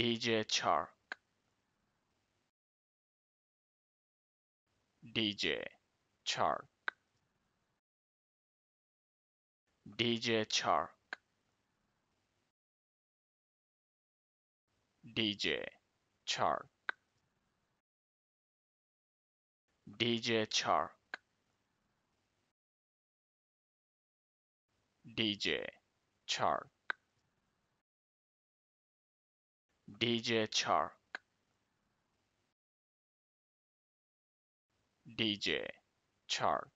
DJ Chark, DJ Chark, DJ Chark, DJ Chark, DJ Chark, DJ Chark. DJ Shark DJ Shark